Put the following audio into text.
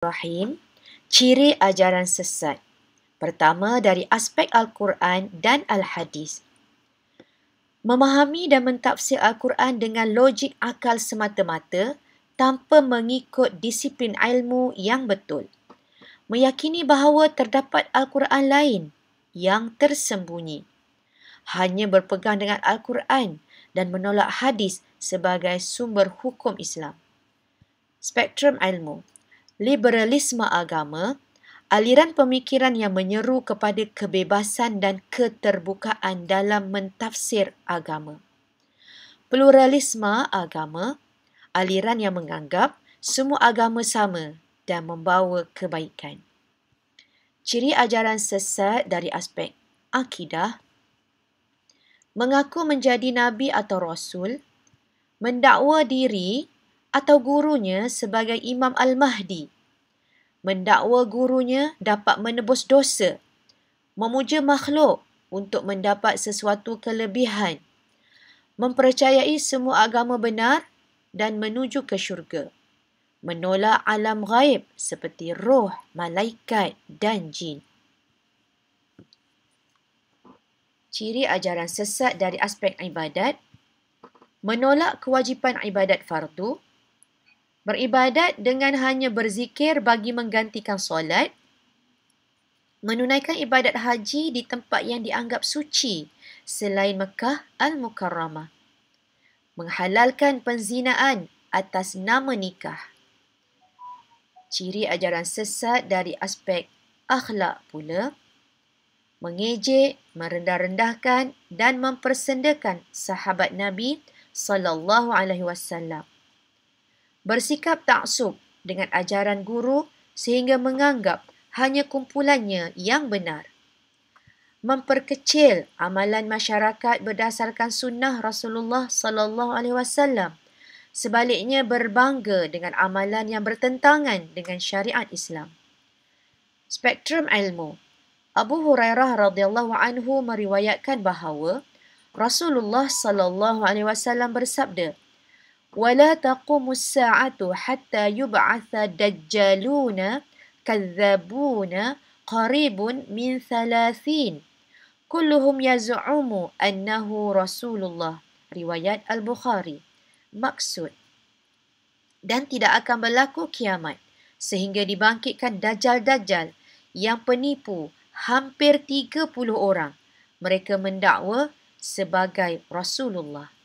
Rahim, ciri ajaran sesat. Pertama dari aspek Al-Quran dan Al-Hadis. Memahami dan mentafsir Al-Quran dengan logik akal semata-mata tanpa mengikut disiplin ilmu yang betul. Meyakini bahawa terdapat Al-Quran lain yang tersembunyi. Hanya berpegang dengan Al-Quran dan menolak hadis sebagai sumber hukum Islam. Spektrum ilmu liberalisme agama, aliran pemikiran yang menyeru kepada kebebasan dan keterbukaan dalam mentafsir agama. Pluralisme agama, aliran yang menganggap semua agama sama dan membawa kebaikan. Ciri ajaran sesat dari aspek akidah mengaku menjadi nabi atau rasul, mendakwa diri atau gurunya sebagai Imam Al-Mahdi. Mendakwa gurunya dapat menebus dosa. Memuja makhluk untuk mendapat sesuatu kelebihan. Mempercayai semua agama benar dan menuju ke syurga. Menolak alam gaib seperti roh, malaikat dan jin. Ciri ajaran sesat dari aspek ibadat menolak kewajipan ibadat fardu Beribadat dengan hanya berzikir bagi menggantikan solat. Menunaikan ibadat haji di tempat yang dianggap suci selain Mekah Al-Mukarramah. Menghalalkan penzinaan atas nama nikah. Ciri ajaran sesat dari aspek akhlak pula mengejek, merendah-rendahkan dan mempersendakan sahabat Nabi sallallahu alaihi wasallam bersikap taksub dengan ajaran guru sehingga menganggap hanya kumpulannya yang benar. Memperkecil amalan masyarakat berdasarkan sunnah Rasulullah sallallahu alaihi wasallam. Sebaliknya berbangga dengan amalan yang bertentangan dengan syariat Islam. Spektrum ilmu. Abu Hurairah radhiyallahu anhu meriwayatkan bahawa Rasulullah sallallahu alaihi wasallam bersabda, ولا تقوم الساعة حتى يبعث دجالون كذابون قريب من ثلاثين كلهم يزعم أنه رسول الله رواية البخاري مقصود dan tidak akan berlaku kiamat sehingga dibangkitkan dajal-dajal yang penipu hampir 30 orang mereka mendakwa sebagai Rasulullah.